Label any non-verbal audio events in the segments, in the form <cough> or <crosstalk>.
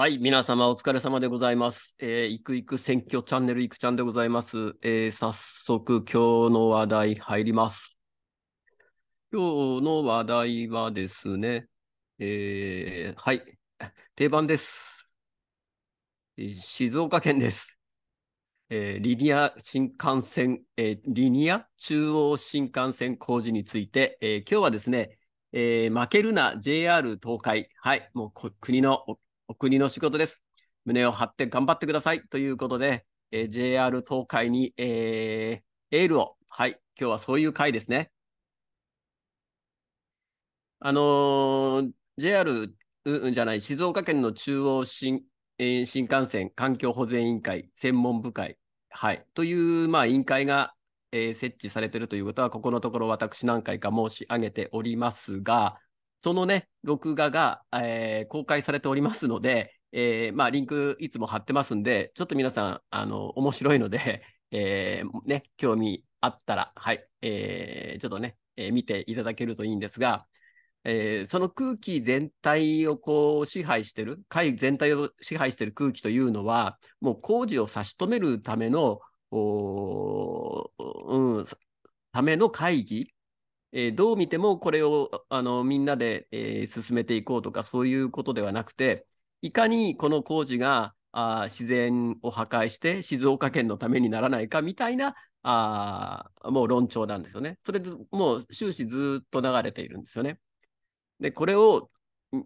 はい、皆様お疲れ様でございます。えー、いくいく選挙チャンネルいくちゃんでございます。えー、早速今日の話題入ります。今日の話題はですね、えー、はい、定番です。静岡県です。えー、リニア新幹線、えー、リニア中央新幹線工事について、えー、今日はですね、えー、負けるな JR 東海、はい、もう国のお国の仕事です。胸を張って頑張ってください。ということで、えー、JR 東海に、えー、エールを。はい。今日はそういう回ですね。あのー、JR うじゃない、静岡県の中央新,、えー、新幹線環境保全委員会専門部会、はい、という、まあ、委員会が、えー、設置されているということは、ここのところ私何回か申し上げておりますが、そのね、録画が、えー、公開されておりますので、えー、まあ、リンクいつも貼ってますんで、ちょっと皆さん、あの、面白いので、<laughs> えー、ね、興味あったら、はい、えー、ちょっとね、えー、見ていただけるといいんですが、えー、その空気全体をこう支配してる、会全体を支配してる空気というのは、もう工事を差し止めるための、うん、ための会議えー、どう見てもこれをあのみんなで、えー、進めていこうとかそういうことではなくていかにこの工事があ自然を破壊して静岡県のためにならないかみたいなあもう論調なんですよね。それでもう終始ずっと流れているんですよね。でこれを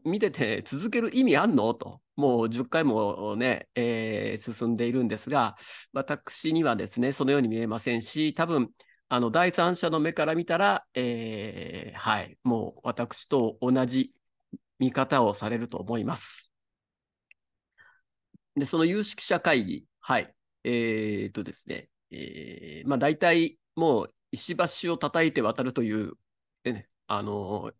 見てて続ける意味あんのともう10回もね、えー、進んでいるんですが私にはですねそのように見えませんし多分あの第三者の目から見たら、えー、はい、もう私と同じ見方をされると思います。で、その有識者会議、はい、えー、とですね、えー、まあ大体もう石橋を叩いて渡るという、ね、あの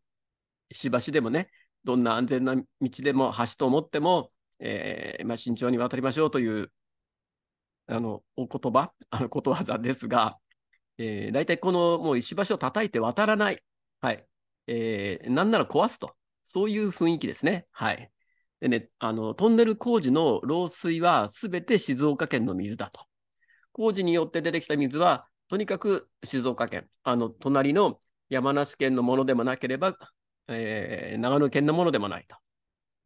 石橋でもね、どんな安全な道でも橋と思っても、えーまあ、慎重に渡りましょうというあのお言葉、あのことわざですが、えー、大体このもう石橋を叩いて渡らない。はい。えー、なんなら壊すと。そういう雰囲気ですね。はい。でね、あの、トンネル工事の漏水はすべて静岡県の水だと。工事によって出てきた水は、とにかく静岡県、あの、隣の山梨県のものでもなければ、えー、長野県のものでもないと。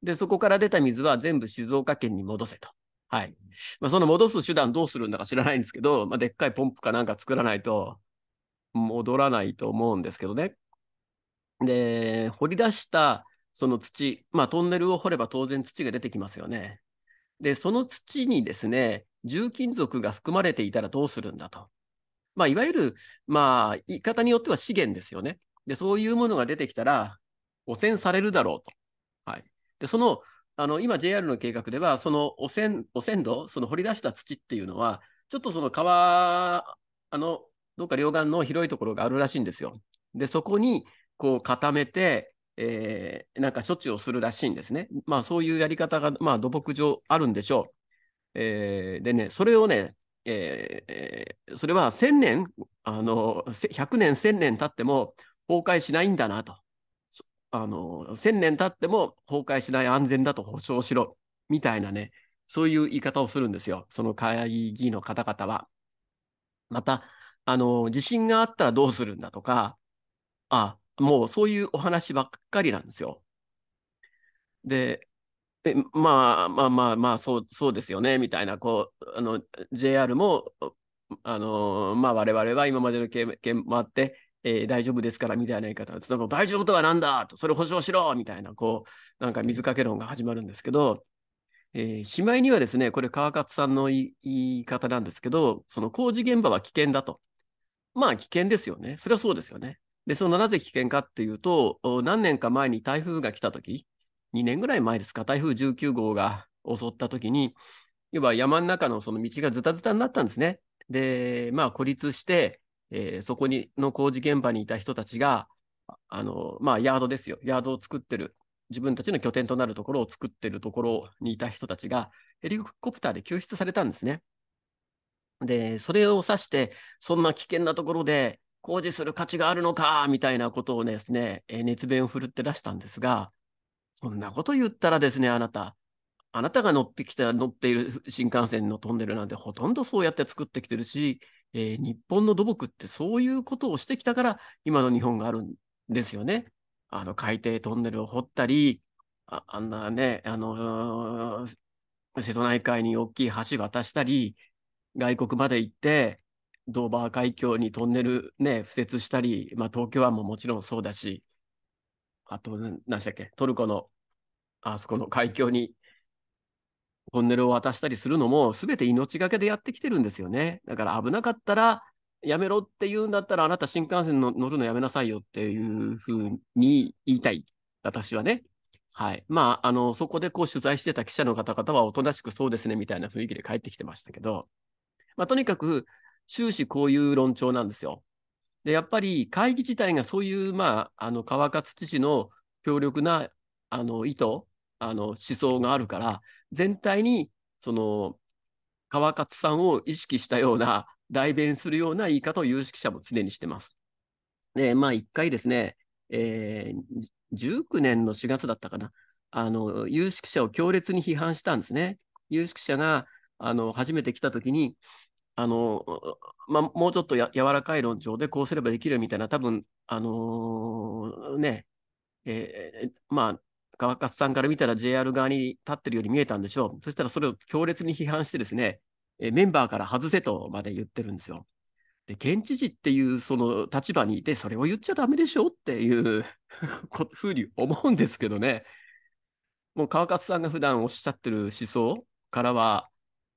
で、そこから出た水は全部静岡県に戻せと。はい。まあ、その戻す手段どうするんだか知らないんですけど、まあ、でっかいポンプかなんか作らないと、戻らないと思うんですけどね。で、掘り出したその土、まあ、トンネルを掘れば当然土が出てきますよね。で、その土にですね、重金属が含まれていたらどうするんだと。まあ、いわゆる、まあ、言い方によっては資源ですよね。で、そういうものが出てきたら、汚染されるだろうと。はい。で、そのあの今 JR の計画では、その汚染汚染土、その掘り出した土っていうのは、ちょっとその川、あのどっか両岸の広いところがあるらしいんですよ。で、そこにこう固めて、えー、なんか処置をするらしいんですね。まあそういうやり方が、まあ、土木上あるんでしょう。えー、でね、それをね、えー、それは1000年、あの100年、1000年経っても崩壊しないんだなと。あの、千年経っても崩壊しない安全だと保証しろ、みたいなね、そういう言い方をするんですよ、その会議の方々は。また、あの、地震があったらどうするんだとか、あ、もうそういうお話ばっかりなんですよ。で、えまあまあまあまあそうそうですよねみたいなこうあの JR もあのまあ我々は今までの経験もあってえー、大丈夫ですからみたいな言い方その大丈夫とは何だとそれ保証しろみたいなこうなんか水かけ論が始まるんですけど、えー、しまいにはですねこれ川勝さんの言い方なんですけどその工事現場は危険だとまあ危険ですよねそれはそうですよねでそのなぜ危険かっていうと何年か前に台風が来た時2年ぐらい前ですか台風19号が襲った時に要は山の中のその道がズタズタになったんですねでまあ孤立してえー、そこにの工事現場にいた人たちが、あのまあ、ヤードですよ、ヤードを作ってる、自分たちの拠点となるところを作ってるところにいた人たちが、ヘリコプターで救出されたんですね。で、それを指して、そんな危険なところで工事する価値があるのか、みたいなことをですね、えー、熱弁を振るって出したんですが、そんなこと言ったらですね、あなた、あなたが乗ってきた、乗っている新幹線のトンネルなんてほとんどそうやって作ってきてるし、えー、日本の土木ってそういうことをしてきたから、今の日本があるんですよね。あの、海底トンネルを掘ったり、ああんなね、あのー、瀬戸内海に大きい橋渡したり、外国まで行って、ドーバー海峡にトンネルね、敷設したり、まあ、東京湾ももちろんそうだし、あと、何でしたっけ、トルコのあそこの海峡にトンネルを渡したりするのも、すべて命がけでやってきてるんですよね。だから危なかったら、やめろって言うんだったら、あなた新幹線の乗るのやめなさいよっていうふうに言いたい。私はね。はい。まあ、あの、そこでこう取材してた記者の方々は、おとなしくそうですね、みたいな雰囲気で帰ってきてましたけど、まあ、とにかく、終始こういう論調なんですよ。で、やっぱり会議自体がそういう、まあ、あの、川勝知事の強力な、あの、意図、あの、思想があるから、全体にその川勝さんを意識したような代弁するような言い方を有識者も常にしてます。で、まあ一回ですね、えー、19年の4月だったかな、あの、有識者を強烈に批判したんですね。有識者が、あの、初めて来た時に、あの、まあ、もうちょっとや柔らかい論調でこうすればできるみたいな、多分、あのー、ね、えー、まあ、川勝さんから見たら JR 側に立ってるように見えたんでしょう。そしたらそれを強烈に批判してですね、えメンバーから外せとまで言ってるんですよ。で、県知事っていうその立場にいて、それを言っちゃだめでしょっていう <laughs> ふうに思うんですけどね。もう川勝さんが普段おっしゃってる思想からは、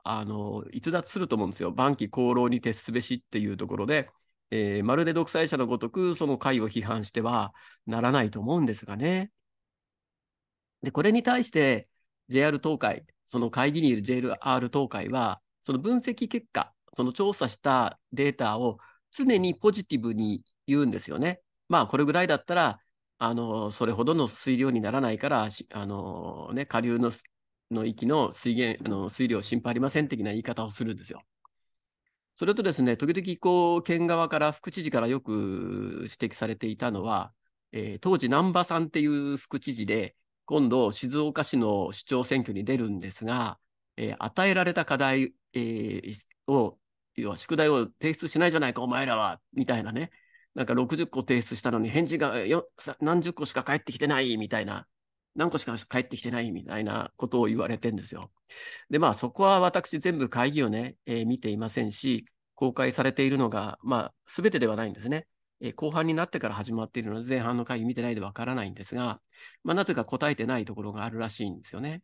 あの逸脱すると思うんですよ。晩期功労に徹すべしっていうところで、えー、まるで独裁者のごとくその会を批判してはならないと思うんですがね。で、これに対して JR 東海、その会議にいる JR 東海は、その分析結果、その調査したデータを常にポジティブに言うんですよね。まあ、これぐらいだったら、あの、それほどの水量にならないから、あの、ね、下流のの域の水源、あの水量心配ありません的な言い方をするんですよ。それとですね、時々こう、県側から副知事からよく指摘されていたのは、えー、当時、難波さんっていう副知事で、今度、静岡市の市長選挙に出るんですが、えー、与えられた課題、えー、を、要は宿題を提出しないじゃないか、お前らは、みたいなね、なんか60個提出したのに返事が何十個しか返ってきてないみたいな、何個しか返ってきてないみたいなことを言われてんですよ。で、まあそこは私全部会議をね、えー、見ていませんし、公開されているのが、まあ全てではないんですね。え後半になってから始まっているので、前半の会議見てないでわからないんですが、まあ、なぜか答えてないところがあるらしいんですよね。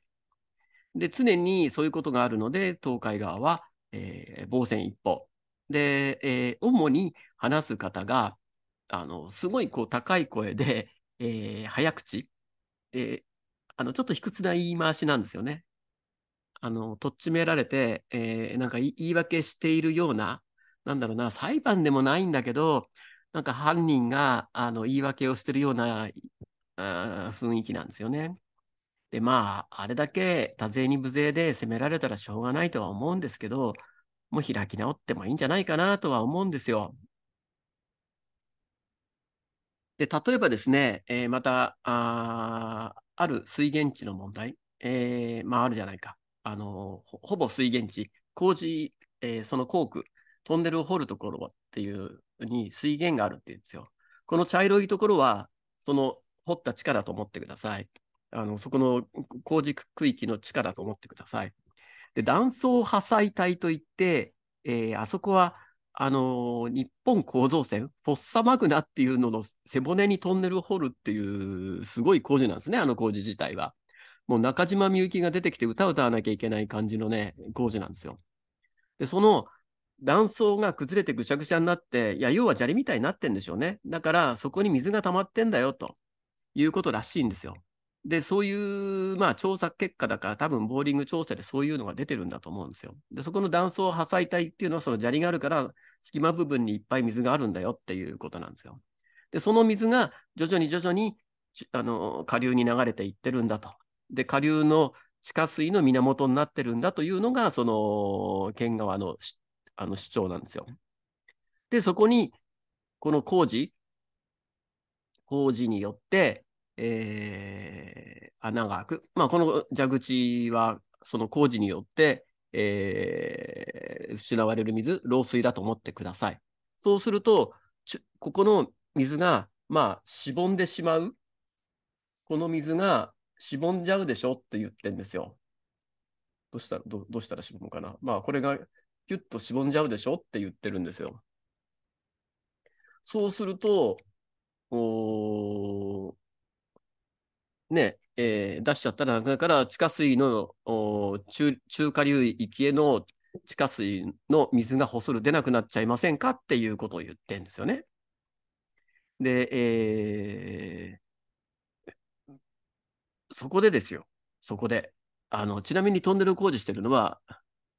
で、常にそういうことがあるので、東海側は、えー、防戦一方。で、えー、主に話す方が、あの、すごいこう高い声で、えー、早口。で、あの、ちょっと卑屈な言い回しなんですよね。あの、とっちめられて、えー、なんか言い訳しているような、なんだろうな、裁判でもないんだけど、なんか犯人があの言い訳をしてるような雰囲気なんですよね。で、まあ、あれだけ多勢に無勢で責められたらしょうがないとは思うんですけど、もう開き直ってもいいんじゃないかなとは思うんですよ。で、例えばですね、えー、またあ、ある水源地の問題、えー、まあ、あるじゃないか。あのほぼ水源地、工事、えー、その工区、トンネルを掘るところっていうに水源があるって言うんですよ。この茶色いところは、その掘った地下だと思ってください。あのそこの工事区域の地下だと思ってください。で断層破砕帯といって、えー、あそこはあのー、日本構造線、フォッサマグナっていうのの背骨にトンネルを掘るっていう、すごい工事なんですね、あの工事自体は。もう中島みゆきが出てきて歌を歌わなきゃいけない感じのね、工事なんですよ。で、その断層が崩れてぐしゃぐしゃになって、いや、要は砂利みたいになってんでしょうね。だから、そこに水が溜まってんだよということらしいんですよ。で、そういう、まあ、調査結果だから、多分ボーリング調査でそういうのが出てるんだと思うんですよ。で、そこの断層破砕帯っていうのは、その砂利があるから、隙間部分にいっぱい水があるんだよっていうことなんですよ。で、その水が徐々に徐々にあの下流に流れていってるんだと。で、下流の地下水の源になってるんだというのが、その県側のあの主張なんですよ。で、そこに、この工事、工事によって、えー、穴が開く。まあ、この蛇口は、その工事によって、えー、失われる水、漏水だと思ってください。そうすると、ここの水が、まあ、しぼんでしまう。この水がしぼんじゃうでしょって言ってんですよ。どうしたら、どうしたらしぼむかな。まあ、これがキュッとしぼんじゃうでしょって言ってるんですよ。そうすると、おね、えー、出しちゃったらなくなるから、地下水の中中下流域への地下水の水が細る出なくなっちゃいませんかっていうことを言ってるんですよね。で、えー、そこでですよ、そこで。あのちなみにトンネル工事してるのは、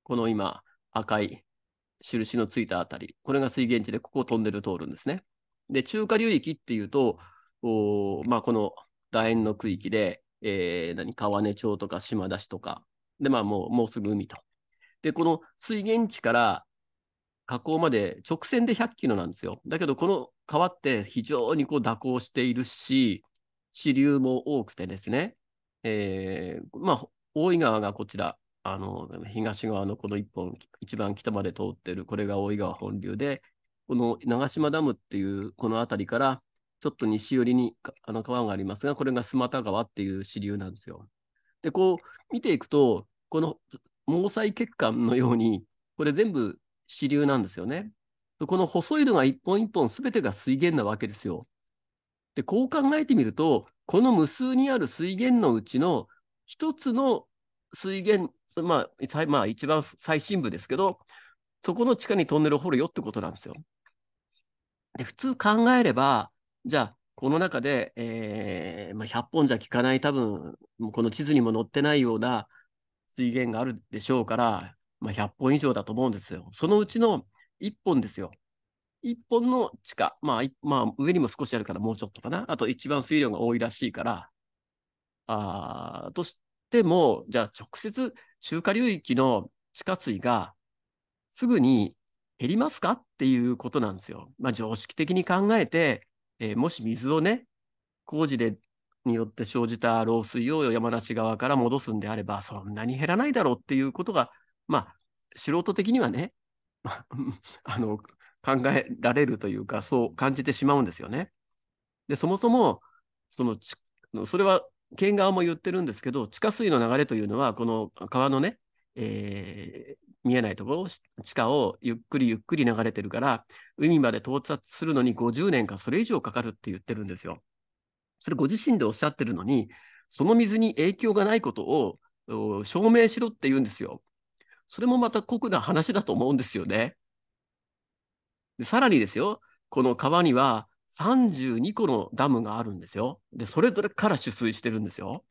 この今、赤い印のついたあたり、これが水源地で、ここをトンネル通るんですね。で、中華流域っていうと、まあ、この楕円の区域で、えー、何川根町とか島田市とか、で、まあ、もうもうすぐ海と。で、この水源地から河口まで直線で100キロなんですよ。だけど、この川って非常にこう蛇行しているし、支流も多くてですね、えー、まあ、大井川がこちら、あの東側のこの一本、一番北まで通ってる、これが大井川本流で、この長島ダムっていうこの辺りから、ちょっと西寄りにあの川がありますが、これが須又川っていう支流なんですよ。で、こう見ていくと、この毛細血管のように、これ全部支流なんですよね。この細いのが一本一本すべてが水源なわけですよ。で、こう考えてみると、この無数にある水源のうちの一つの水源それまあ、まあ、一番最深部ですけど、そこの地下にトンネルを掘るよってことなんですよ。で、普通考えれば、じゃあ、この中で、えーまあ、100本じゃ効かない多分、この地図にも載ってないような水源があるでしょうから、まあ、100本以上だと思うんですよ。そのうちの1本ですよ。1本の地下、まあ、まあ、上にも少しあるからもうちょっとかな。あと一番水量が多いらしいから。あとしても、じゃあ直接中華流域の地下水がすぐに減りますかっていうことなんですよ。まあ、常識的に考えて、えー、もし水をね、工事でによって生じた漏水を山梨側から戻すんであれば、そんなに減らないだろうっていうことが、まあ、素人的にはね、<laughs> あの考えられるというか、そう感じてしまうんですよね。で、そもそも、そのそれは県側も言ってるんですけど、地下水の流れというのは、この川のね、えー、見えないところ、地下をゆっくりゆっくり流れてるから、海まで到達するのに50年かそれ以上かかるって言ってるんですよ。それご自身でおっしゃってるのに、その水に影響がないことを証明しろって言うんですよ。それもまた酷な話だと思うんですよね。でさらにですよ、この川には32個のダムがあるんですよ。で、それぞれから取水してるんですよ。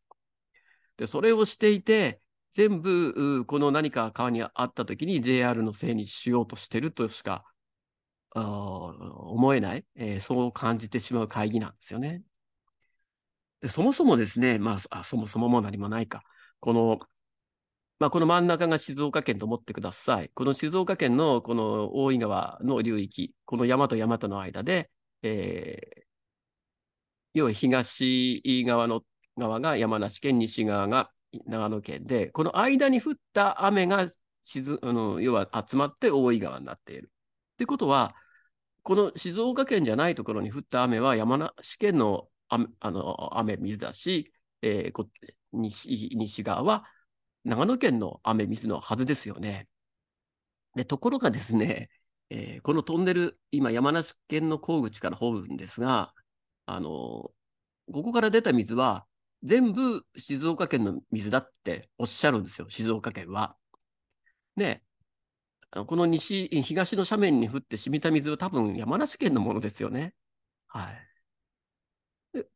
で、それをしていて、全部、この何か川にあった時に JR のせいにしようとしてるとしか思えない、えー、そう感じてしまう会議なんですよね。でそもそもですね、まあ、あ、そもそもも何もないか。この、まあ、この真ん中が静岡県と思ってください。この静岡県のこの大井川の流域、この山と山との間で、えー、要は東側の側が山梨県、西側が長野県で、この間に降った雨が沈あの要は集まって大井川になっている。ということは、この静岡県じゃないところに降った雨は山梨県の雨あの雨水だし、えー、こ西西側は長野県の雨水のはずですよね。でところがですね、えー、このトンネル、今山梨県の甲口から掘るんですが、あのー、ここから出た水は全部静岡県の水だっておっしゃるんですよ、静岡県は。で、この西、東の斜面に降って染みた水は多分山梨県のものですよね。はい。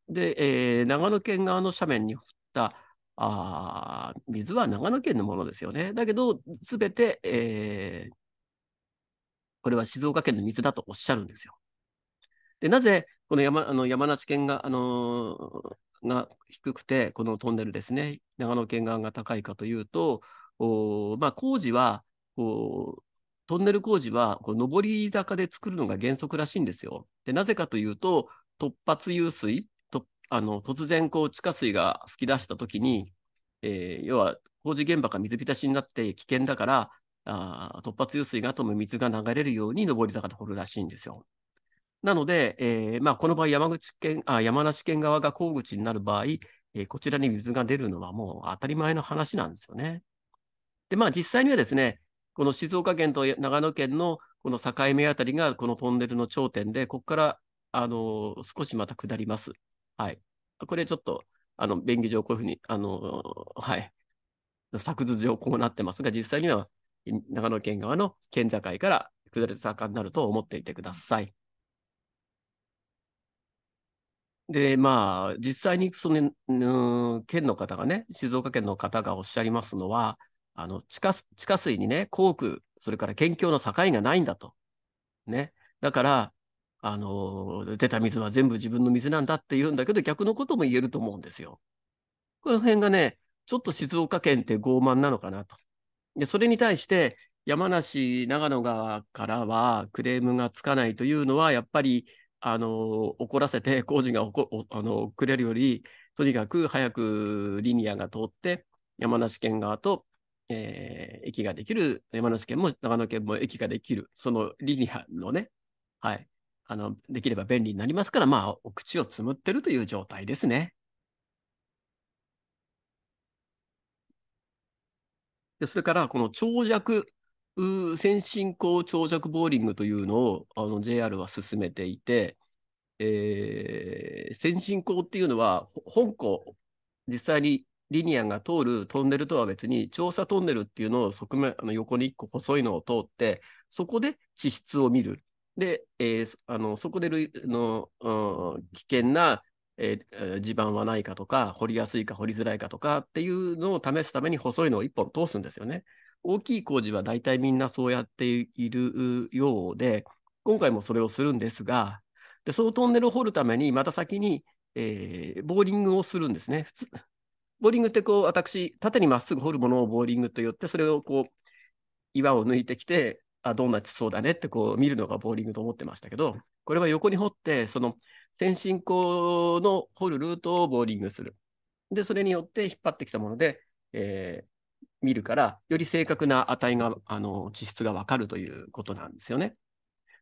で、でえー、長野県側の斜面に降ったあ水は長野県のものですよね。だけど、すべて、えー、これは静岡県の水だとおっしゃるんですよ。で、なぜ、この山あの山梨県が、あのー、が低くて、このトンネルですね、長野県側が高いかというと、おまあ、工事はこう、トンネル工事はこう上り坂で作るのが原則らしいんですよ。でなぜかというと、突発湧水、とあの突然こう地下水が噴き出したときに、えー、要は工事現場が水浸しになって危険だから、あ突発油水が飛む水が流れるように上り坂で掘るらしいんですよ。なので、えーまあ、この場合山口県あ、山梨県側が鉱口になる場合、えー、こちらに水が出るのはもう当たり前の話なんですよね。で、まあ、実際にはですね、この静岡県と長野県のこの境目あたりがこのトンネルの頂点で、ここからあの少しまた下ります。はい。これちょっと、あの、便宜上こういうふうに、あの、はい。作図上こうなってますが、実際には長野県側の県境から下り坂になると思っていてください。で、まあ、実際にその、県の方がね、静岡県の方がおっしゃりますのは、あの地下地下水にね、航空、それから県境の境がないんだと。ね、だから、あの出た水は全部自分の水なんだって言うんだけど、逆のことも言えると思うんですよ。この辺がね、ちょっと静岡県って傲慢なのかなと。でそれに対して山梨、長野側からはクレームがつかないというのは、やっぱりあの怒らせて工事があの遅れるより、とにかく早くリニアが通って、山梨県側と、えー、駅ができる、山梨県も長野県も駅ができる、そのリニアのね、はい、あのできれば便利になりますから、まあ、お口をつむってるという状態ですね。でそれから、この長尺、先進校長尺ボーリングというのをあの JR は進めていて、えー、先進校っていうのは、本校、実際にリニアが通るトンネルとは別に、調査トンネルっていうのを側面、あの横に1個細いのを通って、そこで地質を見る。で、えー、あのそこでの、うん、危険なえー、地盤はないかとか、掘りやすいか掘りづらいかとかっていうのを試すために細いのを1本通すんですよね。大きい工事は大体みんなそうやっているようで、今回もそれをするんですが、でそのトンネルを掘るために、また先に、えー、ボーリングをするんですね。普通ボーリングってこう、私、縦にまっすぐ掘るものをボーリングと言って、それをこう、岩を抜いてきて、あ、どんな地層だねってこう見るのがボーリングと思ってましたけど、これは横に掘って、その先進行の掘るルートをボーリングする。で、それによって引っ張ってきたもので、えー、見るから、より正確な値が、あの、地質がわかるということなんですよね。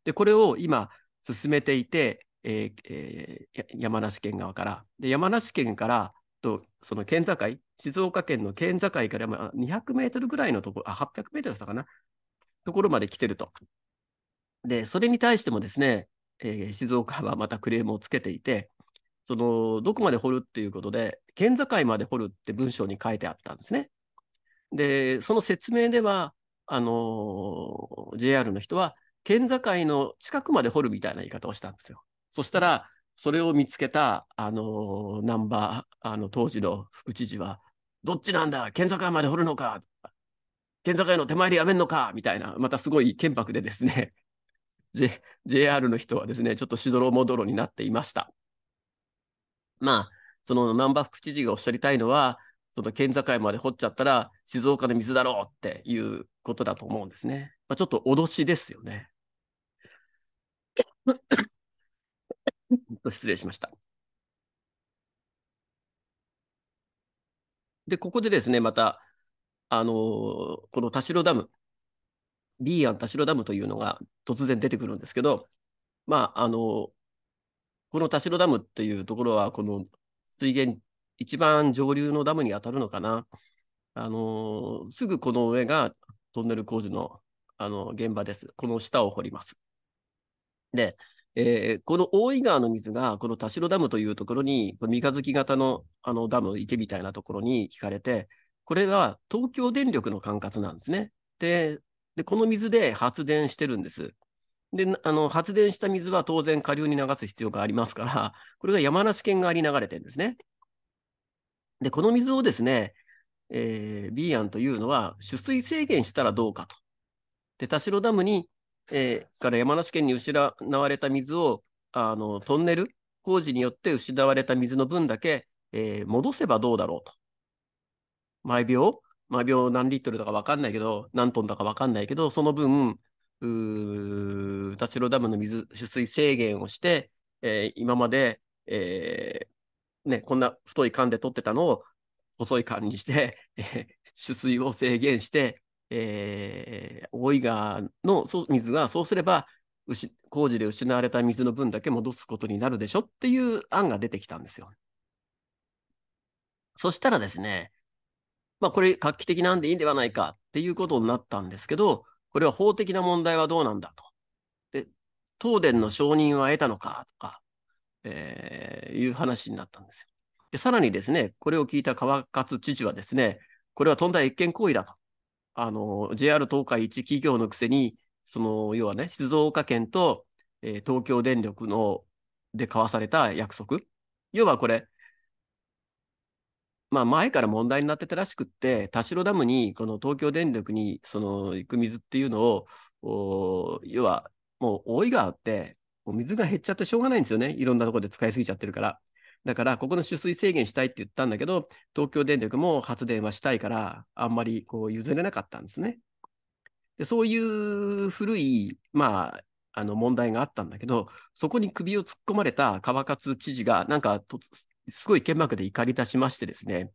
で、これを今進めていて、えーえー、山梨県側から。で、山梨県からと、その県境、静岡県の県境から200メートルぐらいのところ、あ、800メートルだったかな、ところまで来てると。で、それに対してもですね、えー、静岡はまたクレームをつけていて、そのどこまで掘るっていうことで、県境まで掘るって文章に書いてあったんですね。で、その説明では、あのー、JR の人は、県境の近くまで掘るみたいな言い方をしたんですよ。そしたら、それを見つけた、あのー、ナンバー、あの、当時の副知事は、どっちなんだ県境まで掘るのか県境の手前でやめんのかみたいな、またすごい剣幕でですね J、JR の人はですね、ちょっとしどろもどろになっていました。まあ、その難波副知事がおっしゃりたいのは、その県境まで掘っちゃったら静岡の水だろうっていうことだと思うんですね。まあ、ちょっと脅しですよね。<coughs> 失礼しました。で、ここでですね、また、あのー、この田代ダム、リーアン田代ダムというのが突然出てくるんですけど、まあ、あの、この田代ダムっていうところは、この水源、一番上流のダムに当たるのかな。あの、すぐこの上がトンネル工事のあの現場です。この下を掘ります。で、えー、この大井川の水が、この田代ダムというところに、この三日月型のあのダム、池みたいなところに引かれて、これは東京電力の管轄なんですね。で、で、この水で発電してるんです。で、あの、発電した水は当然下流に流す必要がありますから、これが山梨県側に流れてるんですね。で、この水をですね、えー、ビーアンというのは、取水制限したらどうかと。で、田代ダムに、えー、から山梨県に失われた水を、あの、トンネル工事によって失われた水の分だけ、えー、戻せばどうだろうと。毎秒毎秒何リットルだか分かんないけど、何トンだか分かんないけど、その分、う田代ダムの水、取水制限をして、えー、今まで、えー、ね、こんな太い管で取ってたのを細い管にして、えー、取水を制限して、えー、大井川の水がそうすれば工事で失われた水の分だけ戻すことになるでしょっていう案が出てきたんですよ。そしたらですね、まあ、これ画期的なんでいいんではないかっていうことになったんですけど、これは法的な問題はどうなんだと。で、東電の承認は得たのかとか、えー、いう話になったんですよ。で、さらにですね、これを聞いた川勝知事はですね、これはとんだ越権行為だと。あの、JR 東海一企業のくせに、その、要はね、静岡県と、えー、東京電力ので交わされた約束。要はこれ、まあ、前から問題になってたらしくって、田代ダムに、この東京電力にその行く水っていうのを、要はもう大井川って、もう水が減っちゃってしょうがないんですよね、いろんなところで使いすぎちゃってるから。だから、ここの取水制限したいって言ったんだけど、東京電力も発電はしたいから、あんまりこう譲れなかったんですね。でそういう古い、まあ、あの問題があったんだけど、そこに首を突っ込まれた川勝知事が、なんかすごい剣幕で怒り出しましてですね、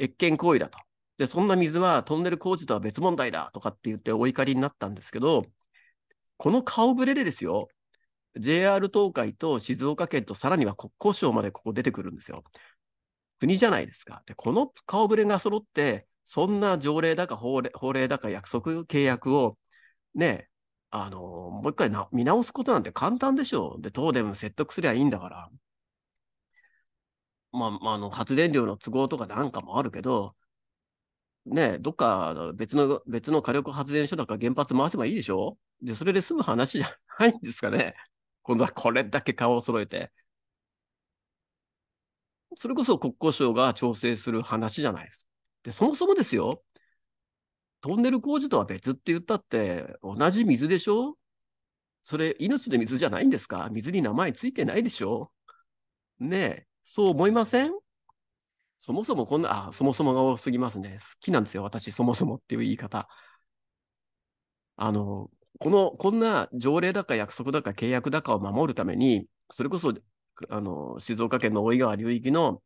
越権行為だと。で、そんな水はトンネル工事とは別問題だとかって言ってお怒りになったんですけど、この顔ぶれでですよ、JR 東海と静岡県とさらには国交省までここ出てくるんですよ。国じゃないですか。で、この顔ぶれが揃って、そんな条例だか法令だか約束、契約をね、あのもう一回見直すことなんて簡単でしょう。で、東電も説得すりゃいいんだから。まあ、まあ、の発電量の都合とかなんかもあるけど、ね、どっか別の別の火力発電所だか原発回せばいいでしょで、それで済む話じゃないんですかね。今度はこれだけ顔を揃えて。それこそ国交省が調整する話じゃないです。で、そもそもですよ、トンネル工事とは別って言ったって、同じ水でしょそれ、命の水じゃないんですか水に名前ついてないでしょねえ。そう思いませんそもそもこんな、あ、そもそもが多すぎますね。好きなんですよ、私、そもそもっていう言い方。あの、この、こんな条例だか約束だか契約だかを守るために、それこそ、あの、静岡県の大井川流域の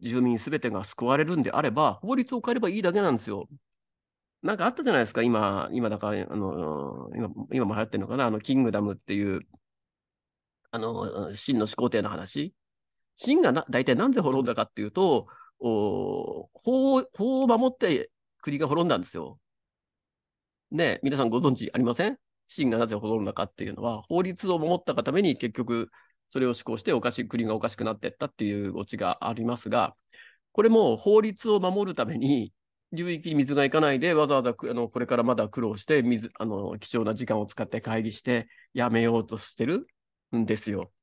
住民すべてが救われるんであれば、法律を変えればいいだけなんですよ。なんかあったじゃないですか、今、今だから、あの、今、今も流行ってるのかな、あの、キングダムっていう、あの、真の始皇帝の話。秦がな大体なぜ滅んだかっていうと、お法を法を守って国が滅んだんですよ。ね皆さんご存知ありません秦がなぜ滅んだかっていうのは、法律を守ったがために結局、それを施行しておかしい国がおかしくなっていったっていうオチがありますが、これも法律を守るために、流域に水が行かないで、わざわざあのこれからまだ苦労して水あの、貴重な時間を使って会議してやめようとしてるんですよ。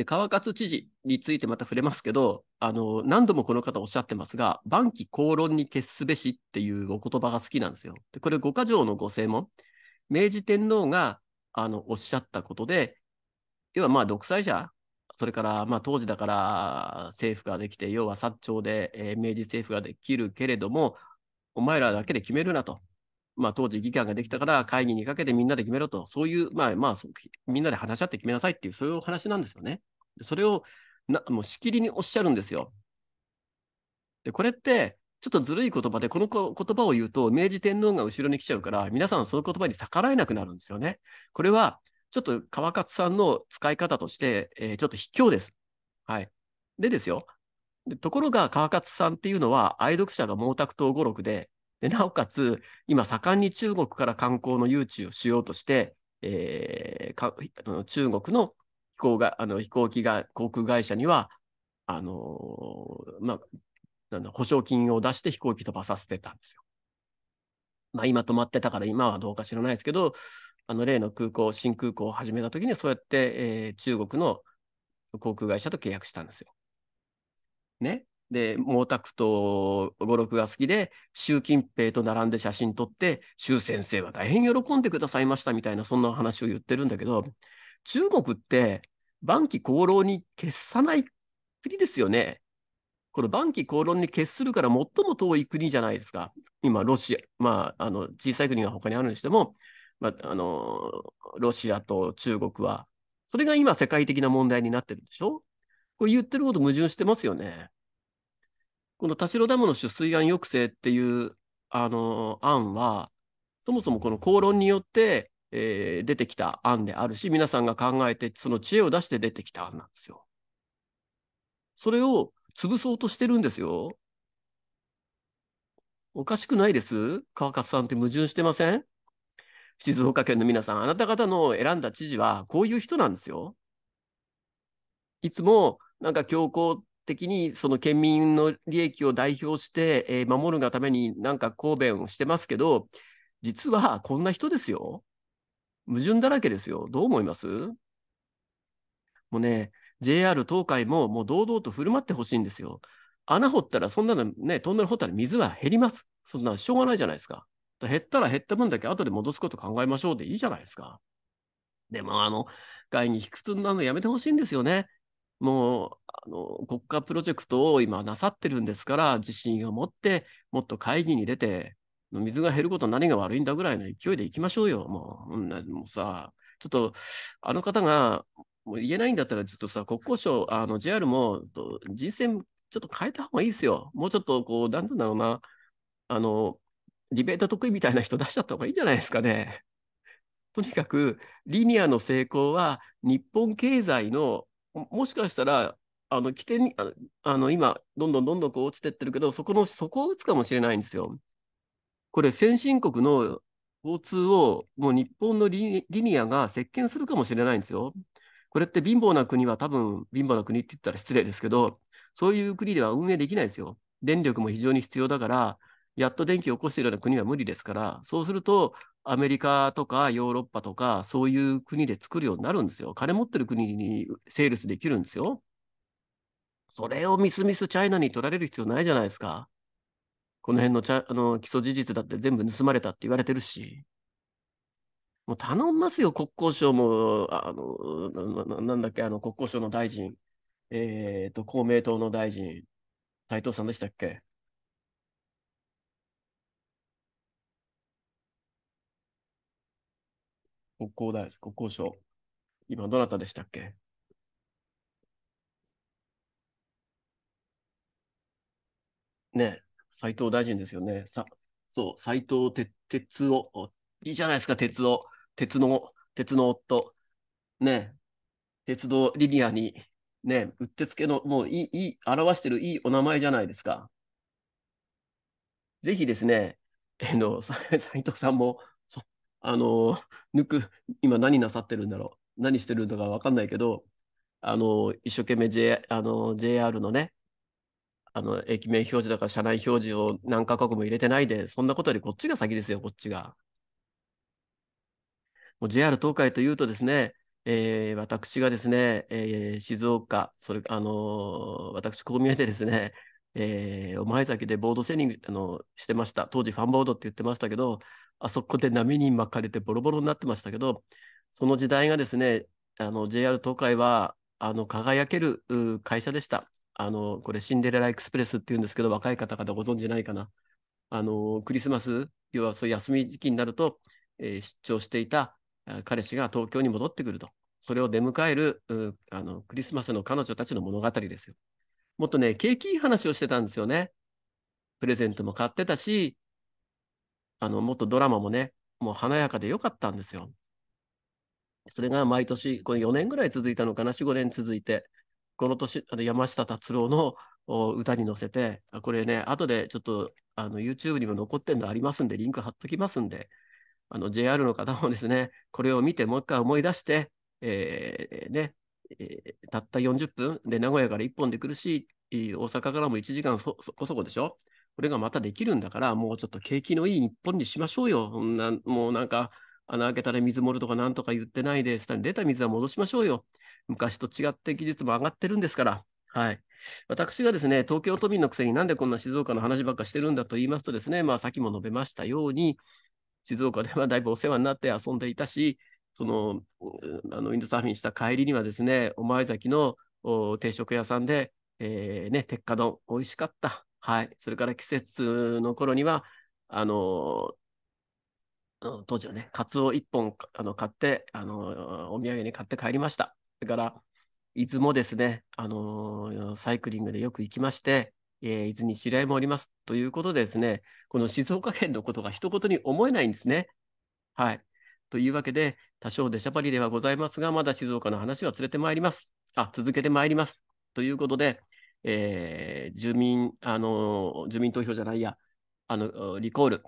で、川勝知事についてまた触れますけど、あの、何度もこの方おっしゃってますが、晩期公論に決すべしっていうお言葉が好きなんですよ。で、これ五箇条の御正門。明治天皇が、あの、おっしゃったことで、要はまあ、独裁者、それから、まあ、当時だから政府ができて、要は薩長で、えー、明治政府ができるけれども、お前らだけで決めるなと。まあ、当時議会ができたから会議にかけてみんなで決めろと、そういう、まあまあ、みんなで話し合って決めなさいっていう、そういうお話なんですよね。それをなもうしきりにおっしゃるんですよ。で、これって、ちょっとずるい言葉で、この言葉を言うと、明治天皇が後ろに来ちゃうから、皆さんその言葉に逆らえなくなるんですよね。これは、ちょっと川勝さんの使い方として、えー、ちょっと卑怯です。はい。でですよ。でところが、川勝さんっていうのは、愛読者が毛沢東語録で、でなおかつ、今、盛んに中国から観光の誘致をしようとして、えー、中国の行があの飛行機が航空会社にはあのー、まあ、なんだ保証金を出して飛行機飛ばさせてたんですよ。まあ、今止まってたから今はどうか知らないですけど、あの例の空港、新空港を始めたときに、そうやって、えー、中国の航空会社と契約したんですよ。ね。で、毛沢東語録が好きで、習近平と並んで写真撮って、習先生は大変喜んでくださいましたみたいな、そんな話を言ってるんだけど、中国って晩期功労に決さない国ですよね。この晩期功労に決するから最も遠い国じゃないですか。今、ロシア、まあ、あの小さい国が他にあるにしても、まあ、あのロシアと中国は、それが今、世界的な問題になってるでしょこれ言ってること矛盾してますよね。この田代ダムの取水岸抑制っていうあの案は、そもそもこの公論によってえー、出てきた案であるし、皆さんが考えて、その知恵を出して出てきた案なんですよ。それを潰そうとしてるんですよ。おかしくないです川勝さんって矛盾してません静岡県の皆さん、あなた方の選んだ知事はこういう人なんですよ。いつもなんか強行的にその県民の利益を代表して、えー、守るがためになんか抗弁をしてますけど、実はこんな人ですよ。矛盾だらけですよ。どう思いますもうね、JR 東海ももう堂々と振る舞ってほしいんですよ。穴掘ったら、そんなのね、トンネル掘ったら水は減ります。そんなしょうがないじゃないですか。か減ったら減った分だけ後で戻すこと考えましょうでいいじゃないですか。でも、あの、会に卑屈なのやめてほしいんですよね。もう、あの、国家プロジェクトを今なさってるんですから、自信を持って、もっと会議に出て、水が減ること何が悪いんだぐらいの勢いでいきましょうよ、もう。もうさ、ちょっと、あの方が、もう言えないんだったら、ちょっとさ、国交省、あの JR も、人選ちょっと変えた方がいいですよ。もうちょっと、こう、なんてうんだろうな、あの、リベート得意みたいな人出しちゃった方がいいんじゃないですかね。とにかく、リニアの成功は、日本経済の、もしかしたら、あの、起点に、あの、今、どんどんどんどんこう落ちてってるけど、そこの、そこを打つかもしれないんですよ。これ先進国の交通をもう日本のリニアが席巻するかもしれないんですよ。これって貧乏な国は多分貧乏な国って言ったら失礼ですけど、そういう国では運営できないですよ。電力も非常に必要だから、やっと電気を起こしているような国は無理ですから、そうするとアメリカとかヨーロッパとかそういう国で作るようになるんですよ。金持ってる国にセールスできるんですよ。それをみすみすチャイナに取られる必要ないじゃないですか。この辺のちゃあの基礎事実だって全部盗まれたって言われてるし、もう頼んますよ、国交省も、あのななんだっけ、あの国交省の大臣、えー、と、公明党の大臣、斉藤さんでしたっけ。国交大臣、国交省、今、どなたでしたっけ。ねえ。斎藤大臣ですよね。さそう、斎藤哲夫。いいじゃないですか、鉄夫。鉄の、鉄の夫。ね、鉄道リニアに、ね、うってつけの、もういい、いい、表してるいいお名前じゃないですか。ぜひですね、えの、<laughs> 斎藤さんも、そあの、抜く、今何なさってるんだろう。何してるのかわかんないけど、あの、一生懸命、J、あの JR のね、あの駅名表示とか車内表示を何カ国も入れてないで、そんなことよりこっちが先ですよ、こっちが。もう JR 東海というとですね、えー、私がですね、えー、静岡、それ、あのー、私、こう見えてですね、えー、お前崎でボードセーリング、あのしてました。当時ファンボードって言ってましたけど、あそこで波に巻かれてボロボロになってましたけど、その時代がですね、あの JR 東海はあの輝ける会社でした。あの、これシンデレラエクスプレスっていうんですけど、若い方々ご存じないかな。あの、クリスマス、要はそういう休み時期になると、えー、出張していた彼氏が東京に戻ってくると。それを出迎える、あの、クリスマスの彼女たちの物語ですよ。もっとね、景気いい話をしてたんですよね。プレゼントも買ってたし、あの、もっとドラマもね、もう華やかで良かったんですよ。それが毎年、これ4年ぐらい続いたのかな、4、5年続いて。この年、あの山下達郎の歌に乗せて、これね、後でちょっとあの YouTube にも残ってるのありますんで、リンク貼っときますんで、あの JR の方もですね、これを見てもう一回思い出して、えー、ね、えー、たった40分で名古屋から1本で来るし、大阪からも1時間そこそこでしょ。これがまたできるんだから、もうちょっと景気のいい日本にしましょうよ。もうなんか、穴開けたら水盛るとかなんとか言ってないで、す。出た水は戻しましょうよ。昔と違って技術も上がってるんですから、はい。私がですね、東京都民のくせになんでこんな静岡の話ばっかしてるんだと言いますとですね、まあ、きも述べましたように、静岡ではだいぶお世話になって遊んでいたし、その、あのウィンドサーフィンした帰りにはですね、御前崎の定食屋さんで、えー、ね、鉄火丼、美味しかった。はい。それから季節の頃には、あの当時はね、カツオ1本あの買って、あのお土産に買って帰りました。だから、いつもですね、あのー、サイクリングでよく行きまして、えー、伊豆に知り合いもおります。ということでですね、この静岡県のことが一言に思えないんですね。はい。というわけで、多少でしゃばりではございますが、まだ静岡の話は連れてまいります。あ、続けてまいります。ということで、えー、住民、あのー、住民投票じゃないや、あの、リコール、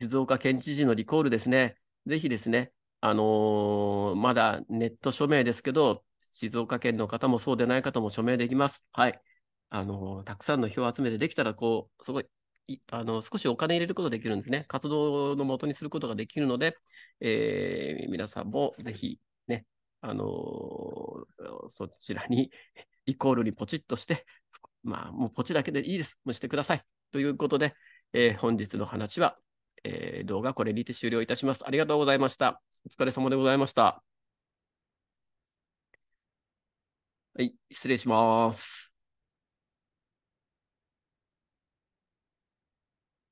静岡県知事のリコールですね、ぜひですね、あのー、まだネット署名ですけど、静岡県の方もそうでない方も署名できます。はい。あのー、たくさんの票を集めてできたら、こう、すごい、あのー、少しお金入れることできるんですね。活動のもとにすることができるので、え皆さんもぜひ、ね、あのそちらに、<laughs> イコールにポチッとして、まあ、もうポチだけでいいです。もうしてください。ということで、え本日の話は、え動画これにて終了いたします。ありがとうございました。お疲れ様でございました。はい、失礼します。